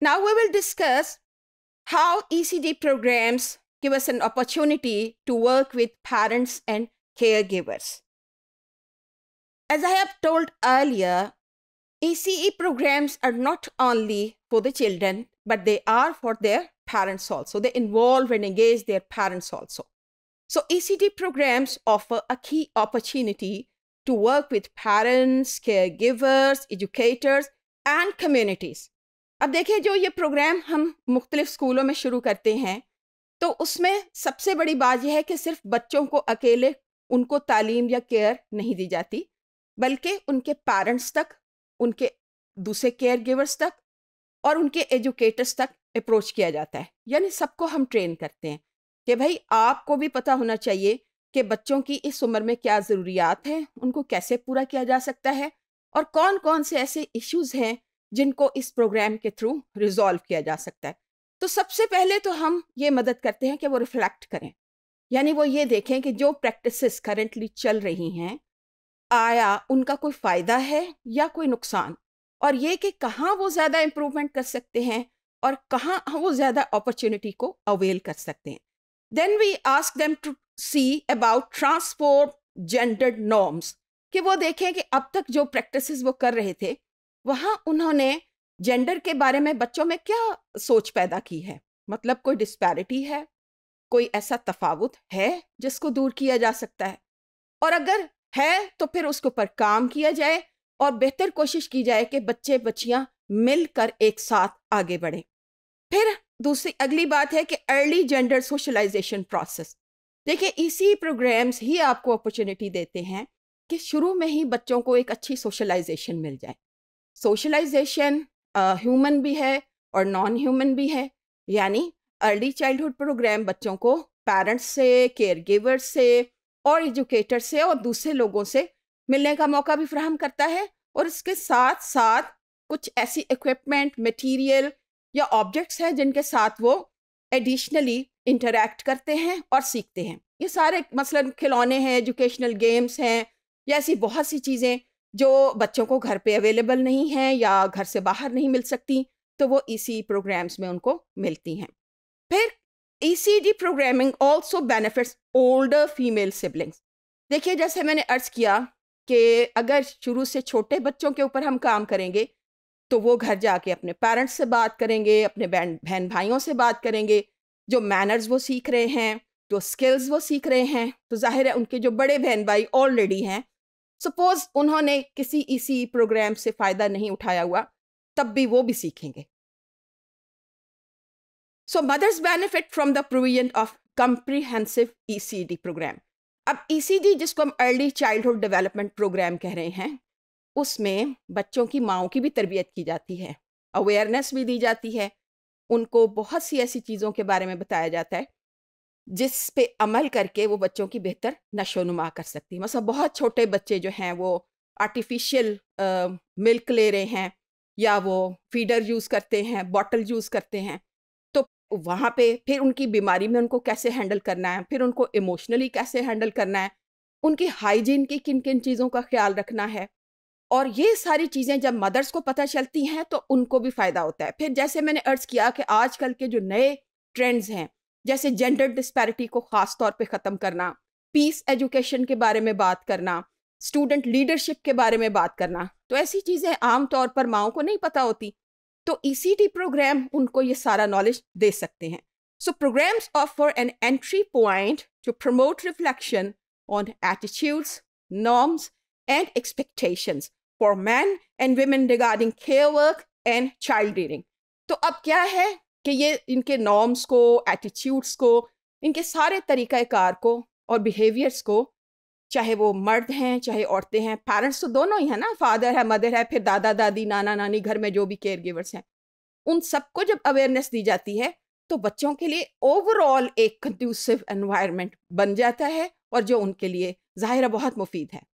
Now we will discuss how ECD programs give us an opportunity to work with parents and caregivers. As I have told earlier, ECE programs are not only for the children, but they are for their parents also. They involve and engage their parents also. So ECD programs offer a key opportunity to work with parents, caregivers, educators, and communities अब देखिए जो ये programme हम मुख्तलिफ स्कूलों में शुरू करते हैं तो उसमें सबसे बड़ी बात यह है कि सिर्फ बच्चों को अकेले उनको तालीम या केयर नहीं दी जाती बल्कि उनके पेरेंट्स तक उनके दूसरे केयर गिवर्स तक और उनके एजुकेटर्स तक अप्रोच किया जाता है यानी सबको हम ट्रेन करते हैं कि भाई आपको भी पता होना चाहिए कि बच्चों की इस उम्र में क्या ज़रूरियात हैं उनको कैसे पूरा किया जा सकता है और कौन कौन से ऐसे इश्यूज़ हैं जिनको इस प्रोग्राम के थ्रू रिजॉल्व किया जा सकता है तो सबसे पहले तो हम ये मदद करते हैं कि वो रिफ्लेक्ट करें यानी वो ये देखें कि जो प्रैक्टिसेस करेंटली चल रही हैं आया उनका कोई फ़ायदा है या कोई नुकसान और ये कि कहाँ वो ज़्यादा इम्प्रूवमेंट कर सकते हैं और कहाँ वो ज़्यादा अपॉर्चुनिटी को अवेल कर सकते हैं then we ask them to see about transport gendered norms कि वो देखें कि अब तक जो प्रैक्टिसेस वो कर रहे थे वहाँ उन्होंने जेंडर के बारे में बच्चों में क्या सोच पैदा की है मतलब कोई डिस्पैरिटी है कोई ऐसा तफावत है जिसको दूर किया जा सकता है और अगर है तो फिर उसके ऊपर काम किया जाए और बेहतर कोशिश की जाए कि बच्चे बच्चियाँ मिलकर एक साथ आगे बढ़ें फिर दूसरी अगली बात है कि अर्ली जेंडर सोशलाइजेशन प्रोसेस देखिए इसी प्रोग्राम्स ही आपको अपॉर्चुनिटी देते हैं कि शुरू में ही बच्चों को एक अच्छी सोशलाइजेशन मिल जाए सोशलाइजेशन ह्यूमन भी है और नॉन ह्यूमन भी है यानी अर्ली चाइल्डहुड प्रोग्राम बच्चों को पेरेंट्स से केयर गिवर से और एजुकेटर से और दूसरे लोगों से मिलने का मौका भी फ्राहम करता है और इसके साथ साथ कुछ ऐसी इक्विपमेंट मटेरियल या ऑब्जेक्ट्स हैं जिनके साथ वो एडिशनली इंटरेक्ट करते हैं और सीखते हैं ये सारे मसलन खिलौने हैं एजुकेशनल गेम्स हैं या ऐसी बहुत सी चीज़ें जो बच्चों को घर पे अवेलेबल नहीं है या घर से बाहर नहीं मिल सकती तो वो ई e प्रोग्राम्स में उनको मिलती हैं फिर E programming also benefits older female siblings देखिए जैसे मैंने अर्ज़ किया कि अगर शुरू से छोटे बच्चों के ऊपर हम काम करेंगे तो वो घर जाके अपने पेरेंट्स से बात करेंगे अपने बहन बहन भाइयों से बात करेंगे जो मैनर्स वो सीख रहे हैं जो स्किल्स वो सीख रहे हैं तो जाहिर है उनके जो बड़े बहन भाई ऑलरेडी हैं सपोज उन्होंने किसी इसी प्रोग्राम से फायदा नहीं उठाया हुआ तब भी वो भी सीखेंगे so mothers benefit from the provision of comprehensive ECD programme अब ईसीडी e जिसको हम अर्ली चाइल्डहुड डेवलपमेंट प्रोग्राम कह रहे हैं उसमें बच्चों की माओ की भी तरबियत की जाती है अवेयरनेस भी दी जाती है उनको बहुत सी ऐसी चीज़ों के बारे में बताया जाता है जिस पे अमल करके वो बच्चों की बेहतर नशोनुमा कर सकती है मतलब बहुत छोटे बच्चे जो हैं वो आर्टिफिशियल मिल्क ले रहे हैं या वो फीडर यूज़ करते हैं बॉटल यूज़ करते हैं तो वहाँ पे फिर उनकी बीमारी में उनको कैसे हैंडल करना है फिर उनको इमोशनली कैसे हैंडल करना है उनकी हाइजीन की किन किन चीज़ों का ख्याल रखना है और ये सारी चीज़ें जब मदर्स को पता चलती हैं तो उनको भी फ़ायदा होता है फिर जैसे मैंने अर्ज़ किया कि आजकल के जो नए ट्रेंड्स हैं जैसे जेंडर डिस्पैरिटी को खास तौर पे ख़त्म करना पीस एजुकेशन के बारे में बात करना स्टूडेंट लीडरशिप के बारे में बात करना तो ऐसी चीज़ें आम तौर पर माओ को नहीं पता होती तो ई e प्रोग्राम उनको ये सारा नॉलेज दे सकते हैं so programmes offer an entry point to promote reflection on attitudes norms and expectation for man and women regarding care work and child rearing तो अब क्या है कि ये इनके नॉर्म्स को एटीट्यूड्स को इनके सारे तरीक़ाकार को और बिहेवियर्स को चाहे वो मर्द हैं चाहे औरतें हैं पेरेंट्स तो दोनों ही हैं ना फादर है मदर है फिर दादा दादी नाना नानी घर में जो भी केयर गिवर्स हैं उन सबको जब अवेयरनेस दी जाती है तो बच्चों के लिए ओवरऑल एक कंक्लूसिव एनवायरनमेंट बन जाता है और जो उनके लिए ज़ाहिर बहुत मुफीद है